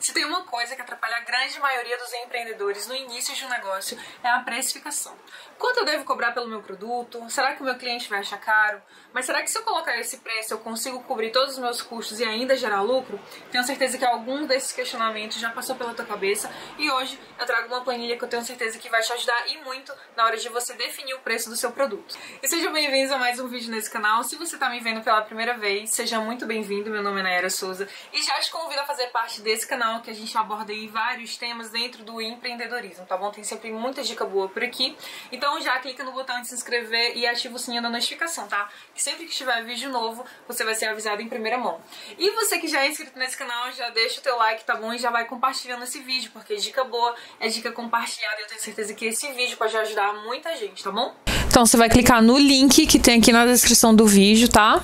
Se tem uma coisa que atrapalha a grande maioria dos empreendedores no início de um negócio é a precificação. Quanto eu devo cobrar pelo meu produto? Será que o meu cliente vai achar caro? Mas será que se eu colocar esse preço eu consigo cobrir todos os meus custos e ainda gerar lucro? Tenho certeza que algum desses questionamentos já passou pela tua cabeça e hoje eu trago uma planilha que eu tenho certeza que vai te ajudar e muito na hora de você definir o preço do seu produto. E sejam bem-vindos a mais um vídeo nesse canal. Se você está me vendo pela primeira vez, seja muito bem-vindo. Meu nome é Naira Souza e já te convido a fazer parte desse canal canal que a gente aborda aí vários temas dentro do empreendedorismo, tá bom? Tem sempre muita dica boa por aqui. Então já clica no botão de se inscrever e ativa o sininho da notificação, tá? Que sempre que tiver vídeo novo, você vai ser avisado em primeira mão. E você que já é inscrito nesse canal, já deixa o teu like, tá bom? E já vai compartilhando esse vídeo, porque dica boa é dica compartilhada e eu tenho certeza que esse vídeo pode ajudar muita gente, tá bom? Então você vai clicar no link que tem aqui na descrição do vídeo, tá?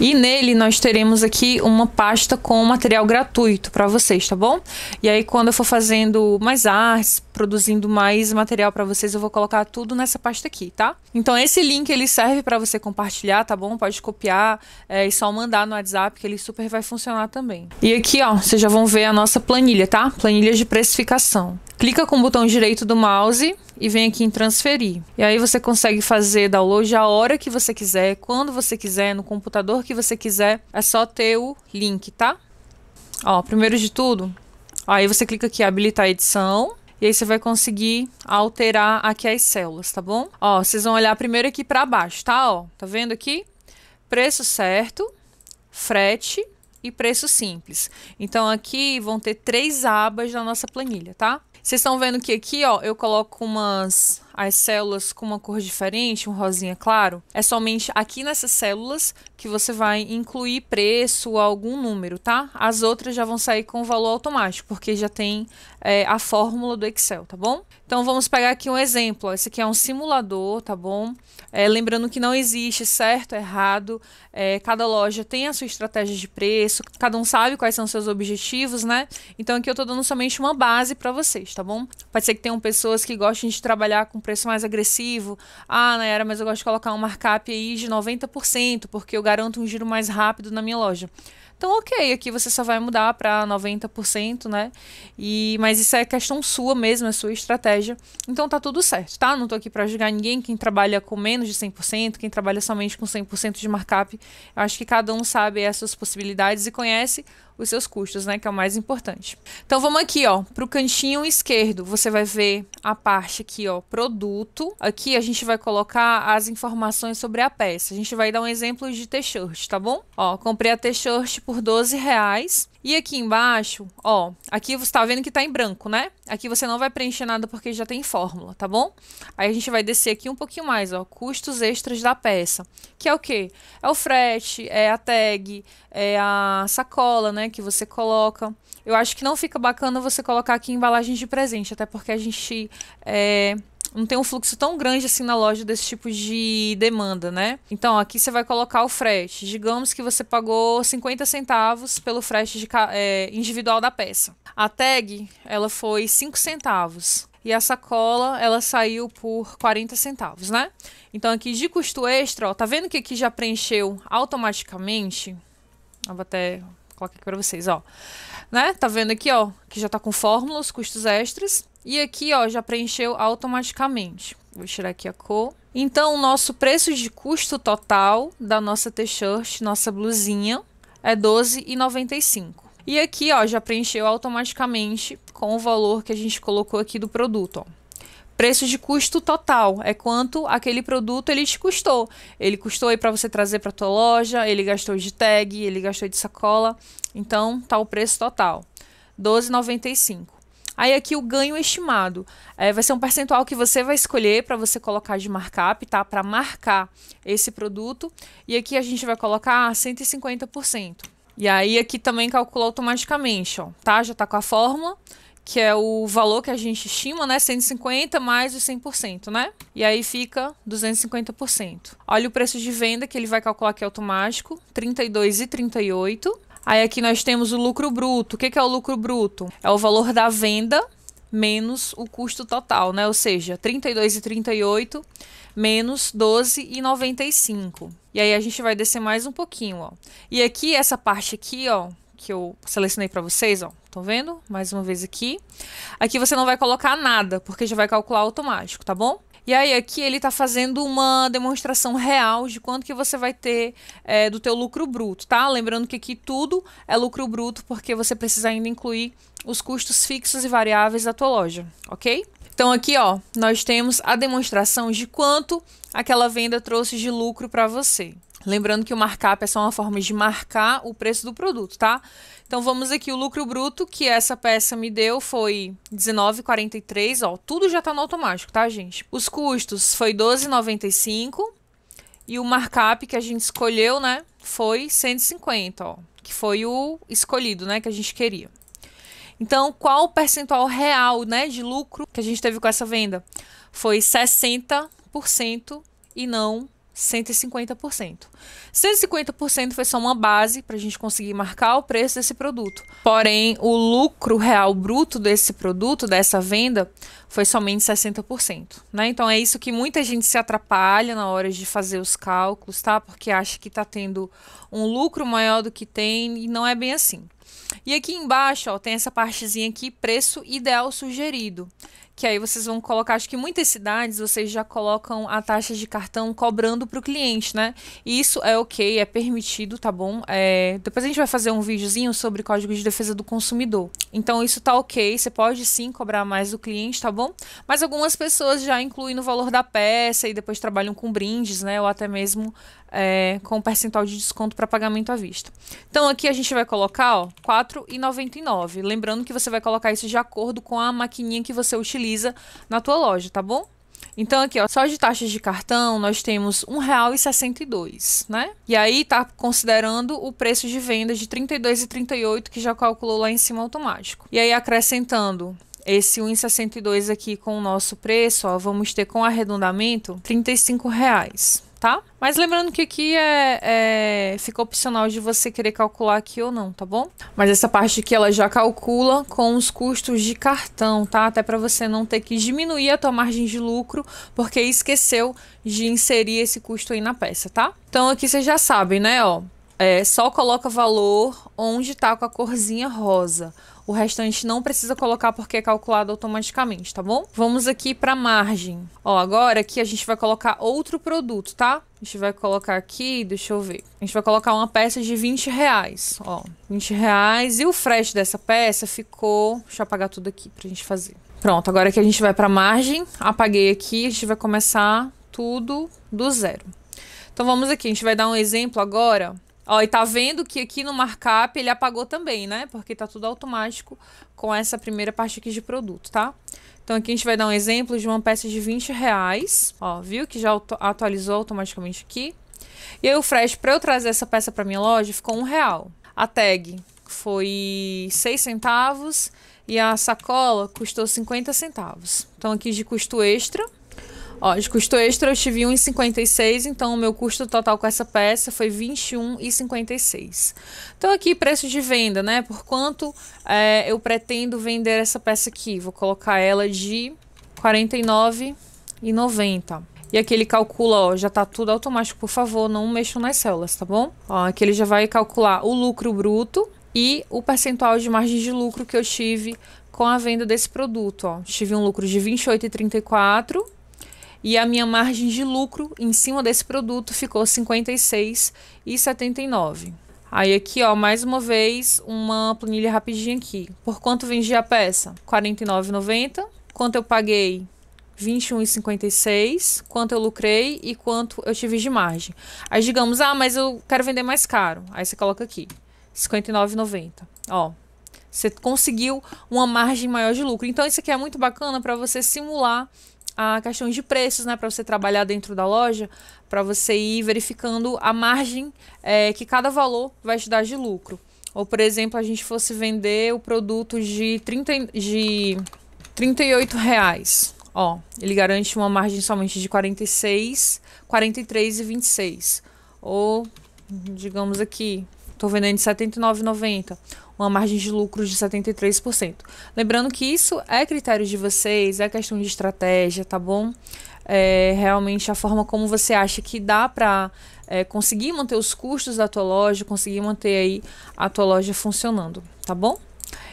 E nele nós teremos aqui uma pasta com material gratuito para vocês, tá bom? E aí quando eu for fazendo mais artes, produzindo mais material para vocês, eu vou colocar tudo nessa pasta aqui, tá? Então esse link ele serve para você compartilhar, tá bom? Pode copiar é, e só mandar no WhatsApp que ele super vai funcionar também. E aqui, ó, vocês já vão ver a nossa planilha, tá? Planilha de precificação. Clica com o botão direito do mouse e vem aqui em transferir. E aí você consegue fazer download a hora que você quiser, quando você quiser, no computador que você quiser. É só ter o link, tá? Ó, primeiro de tudo, aí você clica aqui habilitar edição e aí você vai conseguir alterar aqui as células, tá bom? Ó, vocês vão olhar primeiro aqui para baixo, tá? Ó, tá vendo aqui? Preço certo, frete e preço simples. Então aqui vão ter três abas na nossa planilha, tá? Vocês estão vendo que aqui, ó, eu coloco umas as células com uma cor diferente, um rosinha claro, é somente aqui nessas células que você vai incluir preço ou algum número, tá? As outras já vão sair com valor automático, porque já tem é, a fórmula do Excel, tá bom? Então vamos pegar aqui um exemplo. Esse aqui é um simulador, tá bom? É, lembrando que não existe certo, errado. É, cada loja tem a sua estratégia de preço, cada um sabe quais são seus objetivos, né? Então aqui eu tô dando somente uma base para vocês, tá bom? Pode ser que tenham pessoas que gostem de trabalhar com preço mais agressivo. Ah, Nayara, mas eu gosto de colocar um markup aí de 90%, porque eu garanto um giro mais rápido na minha loja. Então, ok, aqui você só vai mudar para 90%, né? E, mas isso é questão sua mesmo, é sua estratégia. Então tá tudo certo, tá? Não tô aqui para julgar ninguém, quem trabalha com menos de 100%, quem trabalha somente com 100% de markup. Eu acho que cada um sabe as suas possibilidades e conhece os seus custos, né, que é o mais importante. Então vamos aqui, ó, pro cantinho esquerdo, você vai ver a parte aqui, ó, produto. Aqui a gente vai colocar as informações sobre a peça. A gente vai dar um exemplo de t-shirt, tá bom? Ó, comprei a t-shirt por 12 reais. E aqui embaixo, ó, aqui você tá vendo que tá em branco, né? Aqui você não vai preencher nada porque já tem fórmula, tá bom? Aí a gente vai descer aqui um pouquinho mais, ó, custos extras da peça, que é o quê? É o frete, é a tag, é a sacola, né, que você coloca. Eu acho que não fica bacana você colocar aqui embalagens de presente, até porque a gente é, não tem um fluxo tão grande assim na loja desse tipo de demanda, né? Então, aqui você vai colocar o frete. Digamos que você pagou 50 centavos pelo frete de, é, individual da peça. A tag, ela foi 5 centavos. E a sacola, ela saiu por 40 centavos, né? Então, aqui de custo extra, ó, tá vendo que aqui já preencheu automaticamente? Eu vou até colocar aqui para vocês, ó. Né? Tá vendo aqui, ó, que já tá com fórmulas, custos extras. E aqui, ó, já preencheu automaticamente. Vou tirar aqui a cor. Então, o nosso preço de custo total da nossa t-shirt, nossa blusinha, é R$12,95. E aqui, ó, já preencheu automaticamente com o valor que a gente colocou aqui do produto, ó. Preço de custo total é quanto aquele produto ele te custou. Ele custou aí para você trazer para tua loja, ele gastou de tag, ele gastou de sacola. Então, tá o preço total, 12,95. Aí aqui o ganho estimado é, vai ser um percentual que você vai escolher para você colocar de markup, tá? Para marcar esse produto. E aqui a gente vai colocar 150%. E aí aqui também calcula automaticamente, ó, tá? Já está com a fórmula que é o valor que a gente estima, né? 150 mais os 100%, né? E aí fica 250%. Olha o preço de venda que ele vai calcular aqui automático, 32 e 38. Aí aqui nós temos o lucro bruto. O que é o lucro bruto? É o valor da venda menos o custo total, né? Ou seja, 32,38 menos 12,95. E aí a gente vai descer mais um pouquinho, ó. E aqui essa parte aqui, ó, que eu selecionei para vocês, ó. Estão vendo? Mais uma vez aqui. Aqui você não vai colocar nada, porque já vai calcular automático, tá bom? E aí aqui ele está fazendo uma demonstração real de quanto que você vai ter é, do teu lucro bruto, tá? Lembrando que aqui tudo é lucro bruto porque você precisa ainda incluir os custos fixos e variáveis da tua loja, ok? Então aqui, ó, nós temos a demonstração de quanto aquela venda trouxe de lucro para você. Lembrando que o markup é só uma forma de marcar o preço do produto, tá? Então vamos aqui, o lucro bruto que essa peça me deu foi R$19,43, ó, tudo já tá no automático, tá, gente? Os custos foi R$12,95 e o markup que a gente escolheu, né, foi 150, ó, que foi o escolhido, né, que a gente queria. Então, qual o percentual real, né, de lucro que a gente teve com essa venda? Foi 60% e não 150%. 150% foi só uma base para a gente conseguir marcar o preço desse produto. Porém, o lucro real bruto desse produto, dessa venda, foi somente 60%. Né? Então é isso que muita gente se atrapalha na hora de fazer os cálculos, tá? Porque acha que está tendo um lucro maior do que tem e não é bem assim. E aqui embaixo ó, tem essa partezinha aqui, preço ideal sugerido que aí vocês vão colocar, acho que muitas cidades vocês já colocam a taxa de cartão cobrando para o cliente, né? E isso é ok, é permitido, tá bom? É, depois a gente vai fazer um videozinho sobre código de defesa do consumidor. Então isso tá ok, você pode sim cobrar mais do cliente, tá bom? Mas algumas pessoas já incluem no valor da peça e depois trabalham com brindes, né? Ou até mesmo é, com percentual de desconto para pagamento à vista. Então aqui a gente vai colocar, ó, R$ 4,99. Lembrando que você vai colocar isso de acordo com a maquininha que você utiliza utiliza na tua loja, tá bom? Então aqui, ó, só de taxas de cartão nós temos e 1,62, né? E aí tá considerando o preço de venda de R$ 32,38 que já calculou lá em cima automático. E aí acrescentando esse 1,62 aqui com o nosso preço, ó, vamos ter com arredondamento R$ 35,00 tá? Mas lembrando que aqui é, é, fica opcional de você querer calcular aqui ou não, tá bom? Mas essa parte aqui ela já calcula com os custos de cartão, tá? Até para você não ter que diminuir a tua margem de lucro, porque esqueceu de inserir esse custo aí na peça, tá? Então aqui vocês já sabem, né, ó? É, só coloca valor onde tá com a corzinha rosa. O restante não precisa colocar porque é calculado automaticamente, tá bom? Vamos aqui para margem. Ó, agora aqui a gente vai colocar outro produto, tá? A gente vai colocar aqui, deixa eu ver. A gente vai colocar uma peça de 20 reais, ó. 20 reais. E o frete dessa peça ficou... Deixa eu apagar tudo aqui pra gente fazer. Pronto, agora que a gente vai pra margem, apaguei aqui, a gente vai começar tudo do zero. Então vamos aqui, a gente vai dar um exemplo agora Ó, e tá vendo que aqui no markup ele apagou também, né? Porque tá tudo automático com essa primeira parte aqui de produto, tá? Então aqui a gente vai dar um exemplo de uma peça de 20 reais. Ó, viu que já atualizou automaticamente aqui. E aí o frete para eu trazer essa peça para minha loja ficou um real. A tag foi 6 centavos e a sacola custou 50 centavos. Então aqui de custo extra Ó, de custo extra eu tive 1,56, então o meu custo total com essa peça foi 21,56. Então aqui preço de venda, né? Por quanto é, eu pretendo vender essa peça aqui? Vou colocar ela de 49,90. E aqui ele calcula, ó, já tá tudo automático, por favor, não mexam nas células, tá bom? Ó, aqui ele já vai calcular o lucro bruto e o percentual de margem de lucro que eu tive com a venda desse produto, ó. Tive um lucro de 28,34 e a minha margem de lucro em cima desse produto ficou 56,79. Aí aqui, ó, mais uma vez, uma planilha rapidinha aqui. Por quanto vendi a peça? 49,90. Quanto eu paguei? 21,56, quanto eu lucrei e quanto eu tive de margem. Aí digamos, ah, mas eu quero vender mais caro. Aí você coloca aqui, 59,90. Ó, você conseguiu uma margem maior de lucro. Então isso aqui é muito bacana para você simular a questões de preços, né, para você trabalhar dentro da loja, para você ir verificando a margem é, que cada valor vai te dar de lucro. Ou, por exemplo, a gente fosse vender o produto de, 30, de 38 reais. Ó, ele garante uma margem somente de 46, 43 e 26. Ou, digamos aqui, estou vendendo de 79,90 uma margem de lucro de 73%. Lembrando que isso é critério de vocês, é questão de estratégia, tá bom? É realmente a forma como você acha que dá para é, conseguir manter os custos da tua loja, conseguir manter aí a tua loja funcionando, tá bom?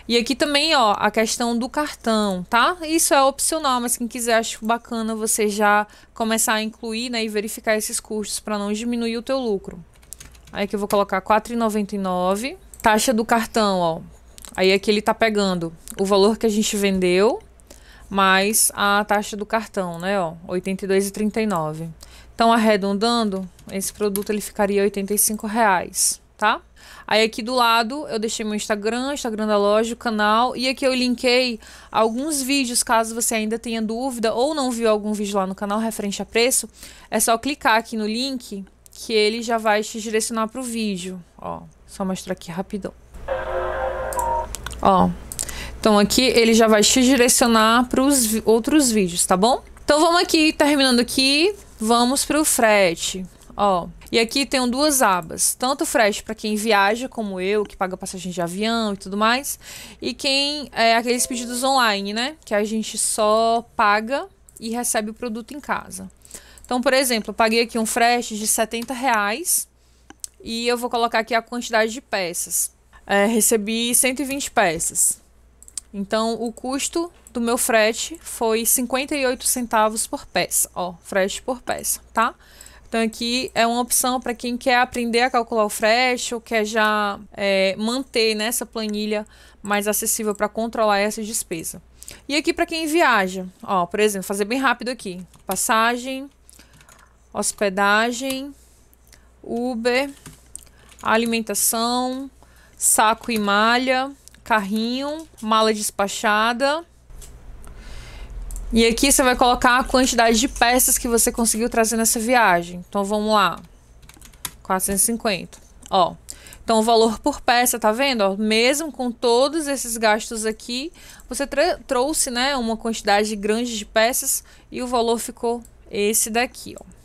E aqui também, ó, a questão do cartão, tá? Isso é opcional, mas quem quiser, acho bacana você já começar a incluir, né, e verificar esses custos para não diminuir o teu lucro. Aí que eu vou colocar 4,99 taxa do cartão, ó. Aí aqui ele tá pegando o valor que a gente vendeu mais a taxa do cartão, né, ó, 82,39. Então arredondando, esse produto ele ficaria R$ reais, tá? Aí aqui do lado eu deixei meu Instagram, Instagram da loja, o canal e aqui eu linkei alguns vídeos caso você ainda tenha dúvida ou não viu algum vídeo lá no canal referente a preço, é só clicar aqui no link que ele já vai te direcionar para o vídeo, ó. Só mostrar aqui rapidão. Ó. Então aqui ele já vai te direcionar para os outros vídeos, tá bom? Então vamos aqui, terminando aqui, vamos para o frete. Ó, e aqui tem duas abas, tanto frete para quem viaja como eu, que paga passagem de avião e tudo mais, e quem é aqueles pedidos online, né, que a gente só paga e recebe o produto em casa. Então, por exemplo, eu paguei aqui um frete de 70 reais e eu vou colocar aqui a quantidade de peças. É, recebi 120 peças. Então, o custo do meu frete foi 58 centavos por peça. Ó, frete por peça, tá? Então, aqui é uma opção para quem quer aprender a calcular o frete ou quer já é, manter né, planilha mais acessível para controlar essa despesa. E aqui para quem viaja, ó, por exemplo, fazer bem rápido aqui: passagem, hospedagem, Uber, alimentação, saco e malha, carrinho, mala despachada. E aqui você vai colocar a quantidade de peças que você conseguiu trazer nessa viagem. Então vamos lá. 450. Ó. Então o valor por peça, tá vendo? Ó, mesmo com todos esses gastos aqui, você trouxe, né, uma quantidade grande de peças e o valor ficou esse daqui, ó.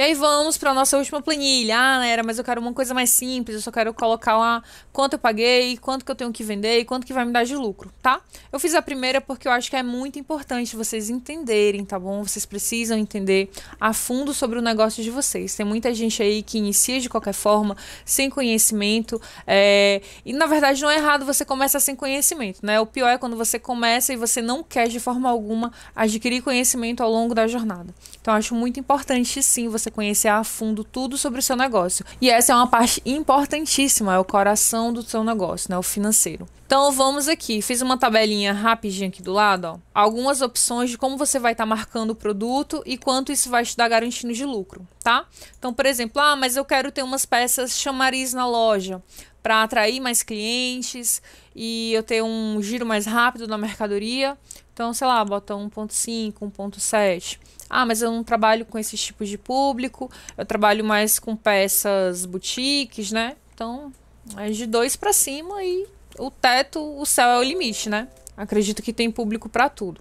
E aí vamos para nossa última planilha. Ah, era, mas eu quero uma coisa mais simples, eu só quero colocar lá quanto eu paguei, quanto que eu tenho que vender e quanto que vai me dar de lucro, tá? Eu fiz a primeira porque eu acho que é muito importante vocês entenderem, tá bom? Vocês precisam entender a fundo sobre o negócio de vocês. Tem muita gente aí que inicia de qualquer forma, sem conhecimento. É... E na verdade não é errado você começar sem conhecimento, né? O pior é quando você começa e você não quer de forma alguma adquirir conhecimento ao longo da jornada. Então acho muito importante sim você você conhecer a fundo tudo sobre o seu negócio. E essa é uma parte importantíssima, é o coração do seu negócio, né? O financeiro. Então vamos aqui, fiz uma tabelinha rapidinha aqui do lado, ó. Algumas opções de como você vai estar tá marcando o produto e quanto isso vai te dar garantindo de lucro, tá? Então, por exemplo, ah, mas eu quero ter umas peças chamariz na loja para atrair mais clientes e eu ter um giro mais rápido na mercadoria. Então, sei lá, bota 1.5, 1.7. Ah, mas eu não trabalho com esses tipos de público, eu trabalho mais com peças boutiques, né? Então, é de 2 para cima e o teto, o céu é o limite, né? Acredito que tem público para tudo.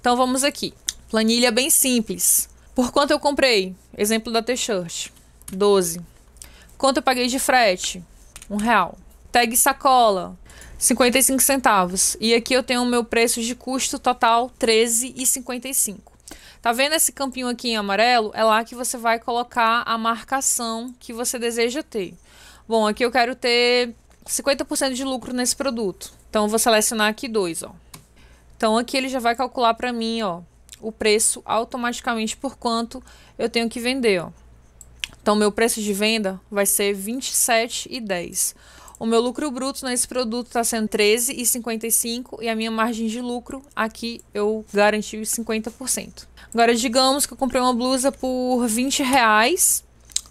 Então, vamos aqui. Planilha bem simples. Por quanto eu comprei? Exemplo da t-shirt. 12. Quanto eu paguei de frete? um real. Tag sacola, 55 centavos. E aqui eu tenho o meu preço de custo total, 13,55. Tá vendo esse campinho aqui em amarelo? É lá que você vai colocar a marcação que você deseja ter. Bom, aqui eu quero ter 50% de lucro nesse produto. Então, eu vou selecionar aqui dois, ó. Então, aqui ele já vai calcular para mim, ó, o preço automaticamente por quanto eu tenho que vender, ó. Então, meu preço de venda vai ser R$ 27,10. O meu lucro bruto nesse produto está sendo R$ 13,55 e a minha margem de lucro aqui eu garanti 50%. Agora, digamos que eu comprei uma blusa por 20 reais,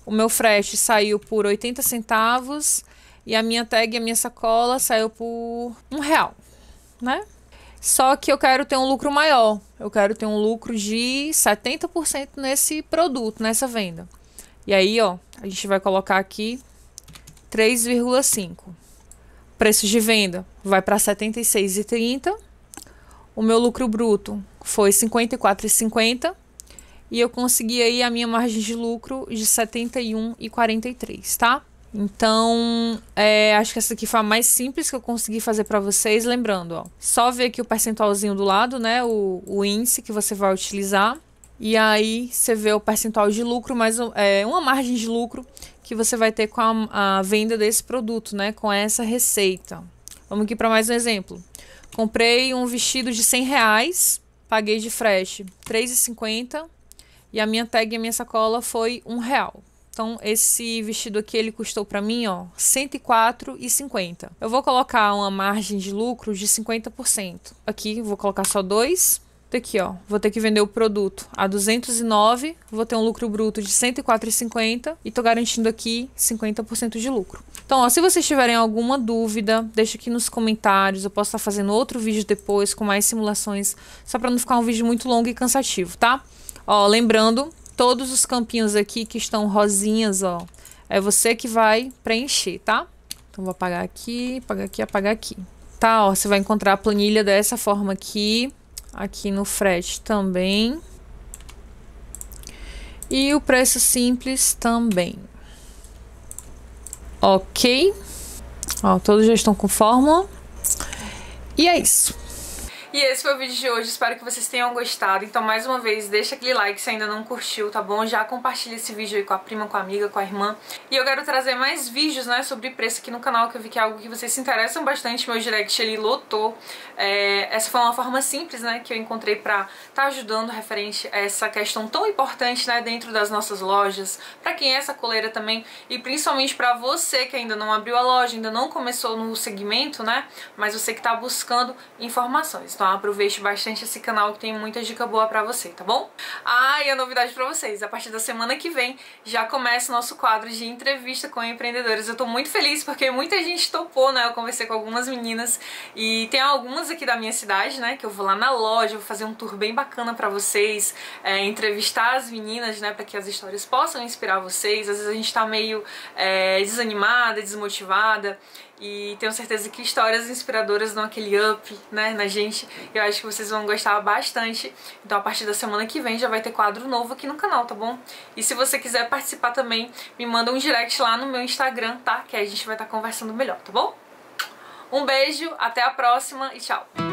o meu frete saiu por 80 centavos e a minha tag e a minha sacola saiu por um real, né? Só que eu quero ter um lucro maior, eu quero ter um lucro de 70% nesse produto, nessa venda. E aí, ó, a gente vai colocar aqui 3,5. Preço de venda vai para 76,30. O meu lucro bruto foi 54,50 e eu consegui aí a minha margem de lucro de 71,43, tá? Então, é, acho que essa aqui foi a mais simples que eu consegui fazer para vocês. Lembrando, ó, só ver aqui o percentualzinho do lado, né? O, o índice que você vai utilizar. E aí você vê o percentual de lucro, mas é, uma margem de lucro que você vai ter com a, a venda desse produto, né? Com essa receita. Vamos aqui para mais um exemplo. Comprei um vestido de 100 reais, paguei de frete R$3,50 e a minha tag e a minha sacola foi um real. Então, esse vestido aqui, ele custou para mim, ó, 104,50. Eu vou colocar uma margem de lucro de 50%. Aqui, vou colocar só dois Tá aqui, ó, vou ter que vender o produto a 209, vou ter um lucro bruto de 104,50 e tô garantindo aqui 50% de lucro. Então, ó, se vocês tiverem alguma dúvida, deixa aqui nos comentários, eu posso estar tá fazendo outro vídeo depois com mais simulações, só para não ficar um vídeo muito longo e cansativo, tá? Ó, lembrando, todos os campinhos aqui que estão rosinhas, ó, é você que vai preencher, tá? Então, vou apagar aqui, apagar aqui, apagar aqui. Tá, ó, você vai encontrar a planilha dessa forma aqui. Aqui no frete também. E o preço simples também. Ok. Ó, todos já estão com fórmula. E é isso. E esse foi o vídeo de hoje, espero que vocês tenham gostado. Então, mais uma vez, deixa aquele like se ainda não curtiu, tá bom? Já compartilha esse vídeo aí com a prima, com a amiga, com a irmã. E eu quero trazer mais vídeos, né, sobre preço aqui no canal, que eu vi que é algo que vocês se interessam bastante. Meu direct, ele lotou. É, essa foi uma forma simples, né, que eu encontrei pra tá ajudando referente a essa questão tão importante, né, dentro das nossas lojas. Pra quem é essa coleira também e principalmente pra você que ainda não abriu a loja, ainda não começou no segmento, né, mas você que tá buscando informações. Então, aproveite bastante esse canal que tem muita dica boa pra você, tá bom? Ah, e a novidade pra vocês, a partir da semana que vem já começa o nosso quadro de entrevista com empreendedores. Eu tô muito feliz porque muita gente topou, né? Eu conversei com algumas meninas e tem algumas aqui da minha cidade, né? Que eu vou lá na loja, vou fazer um tour bem bacana pra vocês, é, entrevistar as meninas, né? Pra que as histórias possam inspirar vocês. Às vezes a gente tá meio é, desanimada, desmotivada e tenho certeza que histórias inspiradoras dão aquele up, né, na gente. Eu acho que vocês vão gostar bastante. Então a partir da semana que vem já vai ter quadro novo aqui no canal, tá bom? E se você quiser participar também, me manda um direct lá no meu Instagram, tá? Que a gente vai estar tá conversando melhor, tá bom? Um beijo, até a próxima e tchau!